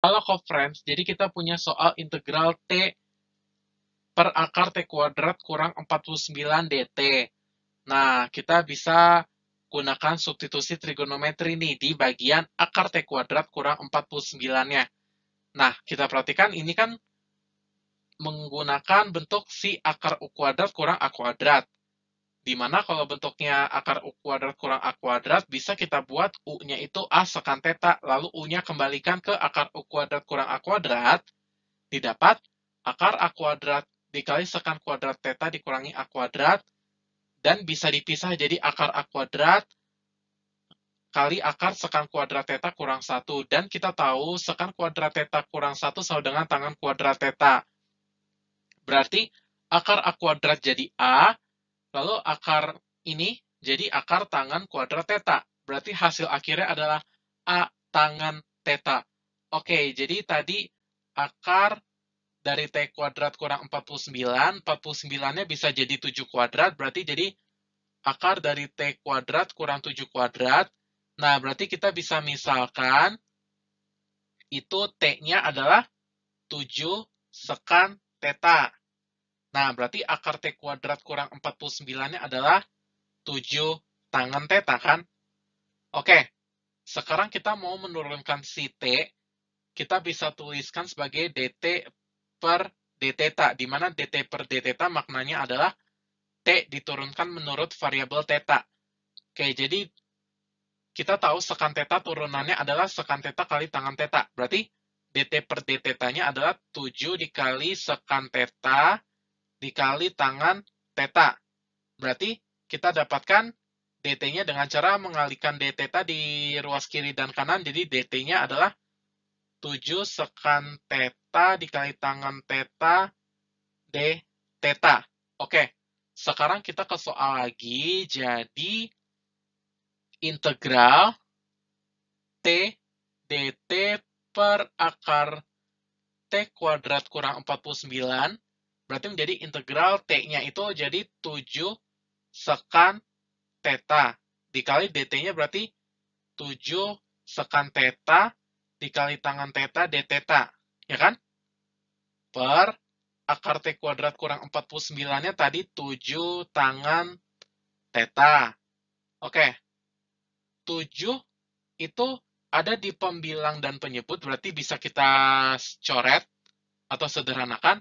Kalau cofrens, jadi kita punya soal integral t per akar t kuadrat kurang 49 dt. Nah, kita bisa gunakan substitusi trigonometri ini di bagian akar t kuadrat kurang 49-nya. Nah, kita perhatikan ini kan menggunakan bentuk si akar u kuadrat kurang a kuadrat di mana kalau bentuknya akar U kuadrat kurang A kuadrat, bisa kita buat U-nya itu A sekan teta lalu U-nya kembalikan ke akar U kuadrat kurang A kuadrat, didapat akar A kuadrat dikali sekan kuadrat teta dikurangi A kuadrat, dan bisa dipisah jadi akar A kuadrat kali akar sekan kuadrat teta kurang satu Dan kita tahu sekan kuadrat teta kurang satu sama dengan tangan kuadrat teta Berarti akar A kuadrat jadi A, Lalu akar ini jadi akar tangan kuadrat teta. Berarti hasil akhirnya adalah A tangan teta. Oke, jadi tadi akar dari T kuadrat kurang 49, 49-nya bisa jadi 7 kuadrat, berarti jadi akar dari T kuadrat kurang 7 kuadrat. Nah, berarti kita bisa misalkan itu T-nya adalah 7 sekan teta. Nah, berarti akar T kuadrat kurang 49-nya adalah 7 tangan teta kan? Oke, sekarang kita mau menurunkan si T, kita bisa tuliskan sebagai DT per dteta di mana DT per dteta maknanya adalah T diturunkan menurut variabel teta Oke, jadi kita tahu sekan teta turunannya adalah sekan teta kali tangan teta Berarti DT per dtetanya nya adalah 7 dikali sekan teta dikali tangan teta, Berarti kita dapatkan dt-nya dengan cara mengalihkan DT di ruas kiri dan kanan. Jadi dt-nya adalah 7 sekan teta dikali tangan teta d teta. Oke, sekarang kita ke soal lagi. Jadi integral t dt per akar t kuadrat kurang 49 Berarti menjadi integral T-nya itu jadi 7 sekan teta Dikali DT-nya berarti 7 sekan teta dikali tangan teta d teta. Ya kan? Per akar T kuadrat kurang 49-nya tadi 7 tangan teta Oke. 7 itu ada di pembilang dan penyebut, berarti bisa kita coret atau sederhanakan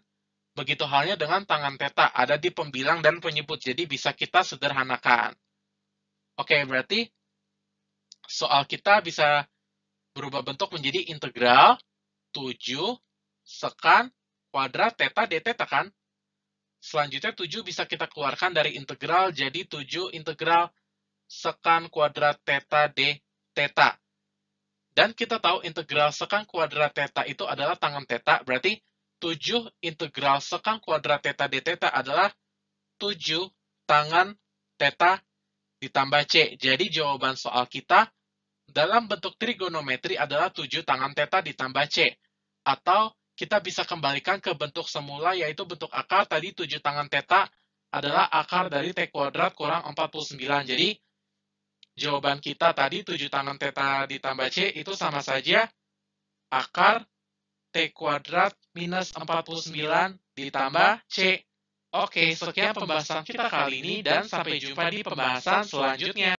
Begitu halnya dengan tangan teta, ada di pembilang dan penyebut, jadi bisa kita sederhanakan. Oke, berarti soal kita bisa berubah bentuk menjadi integral 7 sekan kuadrat theta d theta kan? Selanjutnya 7 bisa kita keluarkan dari integral, jadi 7 integral sekan kuadrat theta d theta. Dan kita tahu integral sekan kuadrat theta itu adalah tangan theta, berarti 7 integral sekang kuadrat teta d theta adalah 7 tangan teta ditambah C. Jadi jawaban soal kita dalam bentuk trigonometri adalah 7 tangan teta ditambah C. Atau kita bisa kembalikan ke bentuk semula yaitu bentuk akar tadi 7 tangan teta adalah akar dari T kuadrat kurang 49. Jadi jawaban kita tadi 7 tangan teta ditambah C itu sama saja akar T kuadrat minus 49 ditambah C. Oke, sekian pembahasan kita kali ini dan sampai jumpa di pembahasan selanjutnya.